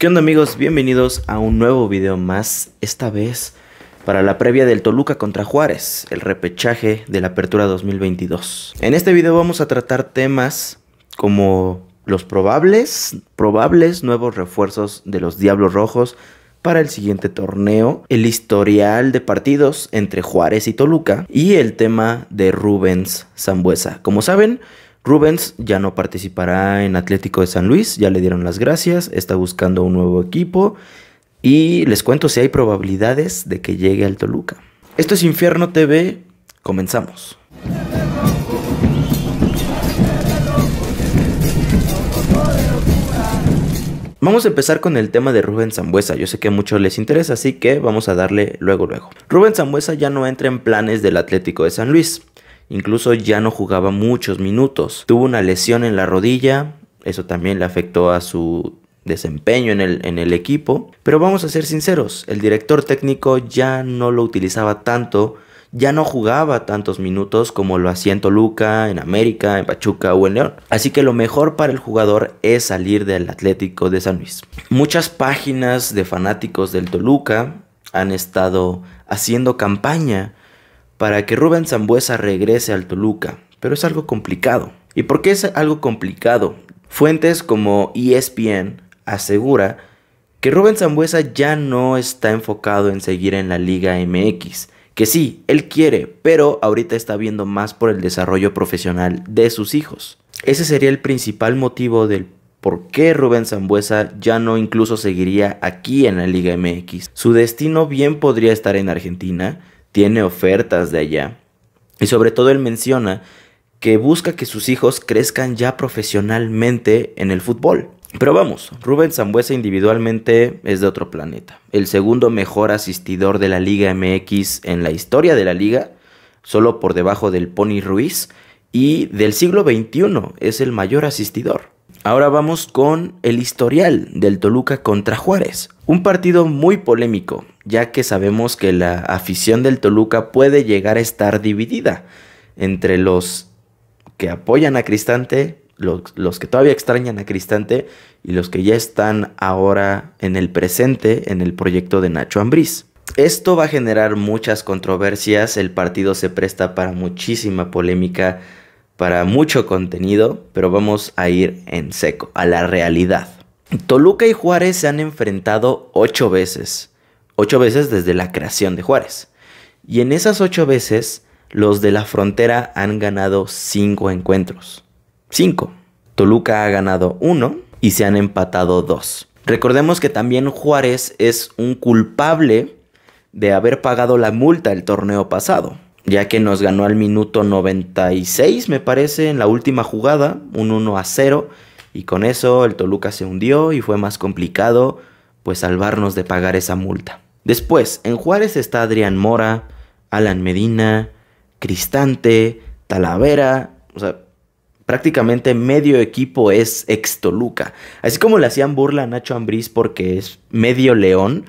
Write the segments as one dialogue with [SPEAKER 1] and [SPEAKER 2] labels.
[SPEAKER 1] ¿Qué onda amigos? Bienvenidos a un nuevo video más, esta vez para la previa del Toluca contra Juárez, el repechaje de la apertura 2022. En este video vamos a tratar temas como los probables, probables nuevos refuerzos de los Diablos Rojos para el siguiente torneo, el historial de partidos entre Juárez y Toluca y el tema de Rubens Zambuesa. Como saben, Rubens ya no participará en Atlético de San Luis, ya le dieron las gracias, está buscando un nuevo equipo y les cuento si hay probabilidades de que llegue al Toluca. Esto es Infierno TV, comenzamos. Vamos a empezar con el tema de Rubens Zambuesa. Yo sé que a muchos les interesa, así que vamos a darle luego luego. Rubén Zambuesa ya no entra en planes del Atlético de San Luis incluso ya no jugaba muchos minutos. Tuvo una lesión en la rodilla, eso también le afectó a su desempeño en el, equipo. Pero vamos a ser sinceros, el director técnico ya no lo utilizaba tanto ya no jugaba tantos minutos como lo hacía en Toluca, en América, en Pachuca o en León. Así que lo mejor para el jugador es salir del Atlético de San Luis. Muchas páginas de fanáticos del Toluca han estado haciendo campaña para que Rubén Zambuesa regrese al Toluca, pero es algo complicado. ¿Y por qué es algo complicado? Fuentes como ESPN asegura que Rubén Zambuesa ya no está enfocado en seguir en la Liga MX. Que sí, él quiere, pero ahorita está viendo más por el desarrollo profesional de sus hijos. Ese sería el principal motivo del por qué Rubén Zambuesa ya no incluso seguiría aquí en la Liga MX. Su destino bien podría estar en Argentina, tiene ofertas de allá. Y sobre todo él menciona que busca que sus hijos crezcan ya profesionalmente en el fútbol. Pero vamos, Rubén Zambuesa individualmente es de otro planeta. El segundo mejor asistidor de la Liga MX en la historia de la liga, solo por debajo del Pony Ruiz, y del siglo XXI es el mayor asistidor. Ahora vamos con el historial del Toluca contra Juárez. Un partido muy polémico, ya que sabemos que la afición del Toluca puede llegar a estar dividida entre los que apoyan a Cristante, los, que todavía extrañan a Cristante y los que ya están ahora en el presente en el proyecto de Nacho Ambriz. Esto va a generar muchas controversias, el partido se presta para muchísima polémica para mucho contenido, pero vamos a ir en seco, a la realidad. Toluca y Juárez se han enfrentado ocho veces, ocho veces desde la creación de Juárez. Y en esas ocho veces, los de la frontera han ganado cinco encuentros. Cinco. Toluca ha ganado uno y se han empatado dos. Recordemos que también Juárez es un culpable de haber pagado la multa el torneo pasado ya que nos ganó al minuto 96, me parece, en la última jugada, un 1 a 0, y con eso el Toluca se hundió y fue más complicado pues salvarnos de pagar esa multa. Después, en Juárez está Adrián Mora, Alan Medina, Cristante, Talavera, o sea, prácticamente medio equipo es ex Toluca. Así como le hacían burla a Nacho Ambriz porque es medio León,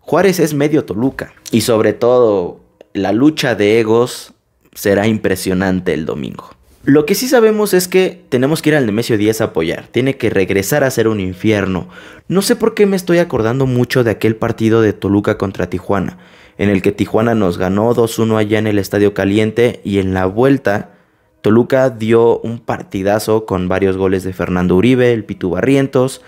[SPEAKER 1] Juárez es medio Toluca. Y sobre todo, la lucha de egos será impresionante el domingo. Lo que sí sabemos es que tenemos que ir al Nemesio 10 a apoyar. Tiene que regresar a ser un infierno. No sé por qué me estoy acordando mucho de aquel partido de Toluca contra Tijuana, en el que Tijuana nos ganó 2-1 allá en el Estadio Caliente y en la vuelta Toluca dio un partidazo con varios goles de Fernando Uribe, el Pitu Barrientos.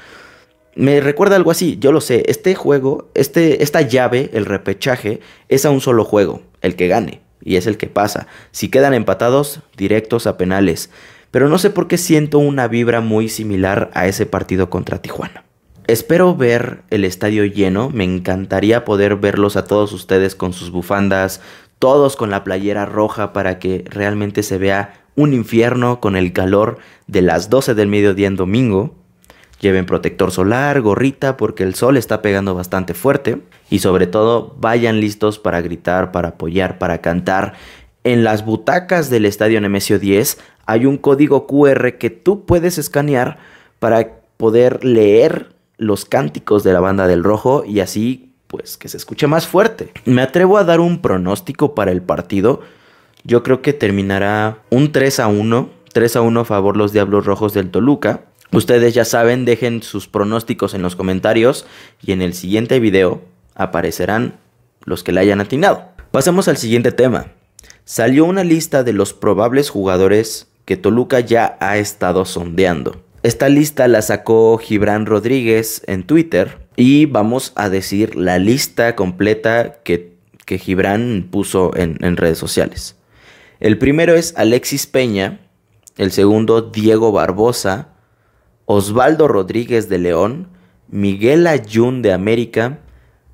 [SPEAKER 1] Me recuerda algo así, yo lo sé, este juego, este, esta llave, el repechaje, es a un solo juego el que gane, y es el que pasa. Si quedan empatados, directos a penales. Pero no sé por qué siento una vibra muy similar a ese partido contra Tijuana. Espero ver el estadio lleno, me encantaría poder verlos a todos ustedes con sus bufandas, todos con la playera roja para que realmente se vea un infierno con el calor de las 12 del mediodía en domingo. Lleven protector solar, gorrita, porque el sol está pegando bastante fuerte. Y sobre todo, vayan listos para gritar, para apoyar, para cantar. En las butacas del Estadio Nemesio 10 hay un código QR que tú puedes escanear para poder leer los cánticos de la banda del rojo y así pues que se escuche más fuerte. Me atrevo a dar un pronóstico para el partido. Yo creo que terminará un 3 a 1, 3 a 1 a favor los Diablos Rojos del Toluca. Ustedes ya saben, dejen sus pronósticos en los comentarios y en el siguiente video aparecerán los que la hayan atinado. Pasemos al siguiente tema. Salió una lista de los probables jugadores que Toluca ya ha estado sondeando. Esta lista la sacó Gibran Rodríguez en Twitter y vamos a decir la lista completa que, que Gibran puso en, en redes sociales. El primero es Alexis Peña, el segundo Diego Barbosa, Osvaldo Rodríguez de León, Miguel Ayun de América,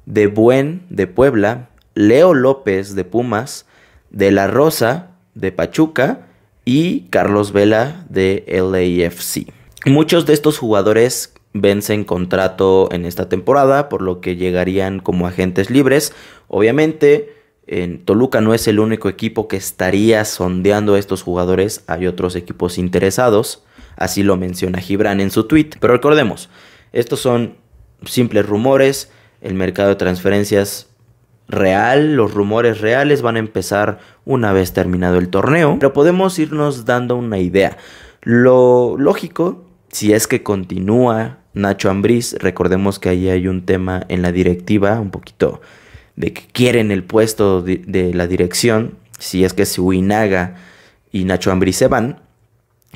[SPEAKER 1] De Buen de Puebla, Leo López de Pumas, De La Rosa de Pachuca y Carlos Vela de LAFC. Muchos de estos jugadores vencen contrato en esta temporada, por lo que llegarían como agentes libres. Obviamente, en Toluca no es el único equipo que estaría sondeando a estos jugadores, hay otros equipos interesados. Así lo menciona Gibran en su tweet. Pero recordemos, estos son simples rumores, el mercado de transferencias real, los rumores reales van a empezar una vez terminado el torneo, pero podemos irnos dando una idea. Lo lógico, si es que continúa Nacho Ambriz, recordemos que ahí hay un tema en la directiva, un poquito de que quieren el puesto de, la dirección, si es que Suinaga y Nacho Ambriz se van,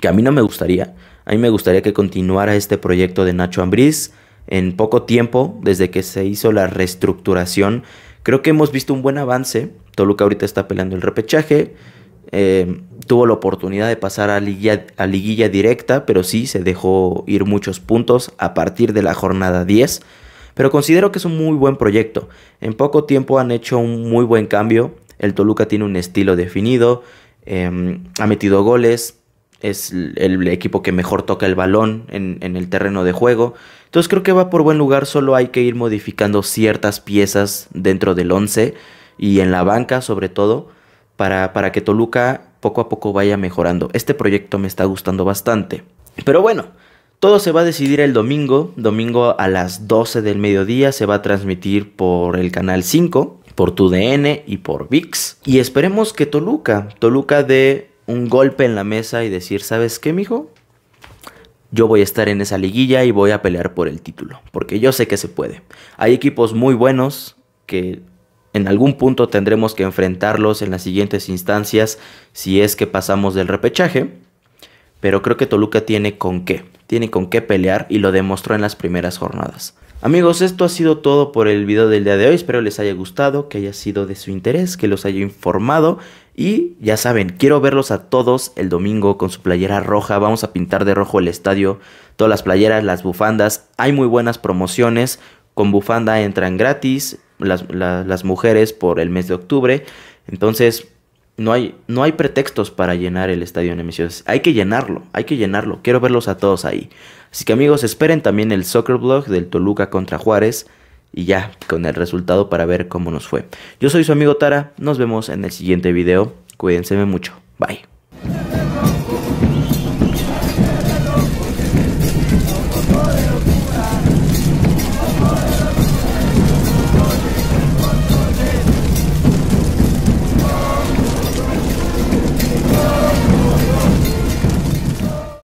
[SPEAKER 1] que a mí no me gustaría. A mí me gustaría que continuara este proyecto de Nacho Ambriz. En poco tiempo, desde que se hizo la reestructuración, creo que hemos visto un buen avance. Toluca ahorita está peleando el repechaje. Eh, tuvo la oportunidad de pasar a liguilla, directa, pero sí se dejó ir muchos puntos a partir de la jornada 10. Pero considero que es un muy buen proyecto. En poco tiempo han hecho un muy buen cambio. El Toluca tiene un estilo definido, em, ha metido goles, es el equipo que mejor toca el balón en, el terreno de juego. Entonces creo que va por buen lugar, solo hay que ir modificando ciertas piezas dentro del 11 y en la banca sobre todo, para, para que Toluca poco a poco vaya mejorando. Este proyecto me está gustando bastante. Pero bueno, todo se va a decidir el domingo, domingo a las 12 del mediodía, se va a transmitir por el canal 5, por TUDN y por VIX. Y esperemos que Toluca, Toluca de un golpe en la mesa y decir, ¿sabes qué, mijo? Yo voy a estar en esa liguilla y voy a pelear por el título, porque yo sé que se puede. Hay equipos muy buenos que en algún punto tendremos que enfrentarlos en las siguientes instancias si es que pasamos del repechaje, pero creo que Toluca tiene con qué, tiene con qué pelear y lo demostró en las primeras jornadas. Amigos, esto ha sido todo por el video del día de hoy. Espero les haya gustado, que haya sido de su interés, que los haya informado. Y ya saben, quiero verlos a todos el domingo con su playera roja. Vamos a pintar de rojo el estadio, todas las playeras, las bufandas. Hay muy buenas promociones. Con bufanda entran gratis las, mujeres por el mes de octubre. Entonces, no hay, no hay pretextos para llenar el estadio emisiones. Hay que llenarlo, hay que llenarlo. Quiero verlos a todos ahí. Así que amigos, esperen también el soccer blog del Toluca contra Juárez y ya con el resultado para ver cómo nos fue. Yo soy su amigo Tara, nos vemos en el siguiente video. Cuídense mucho. Bye.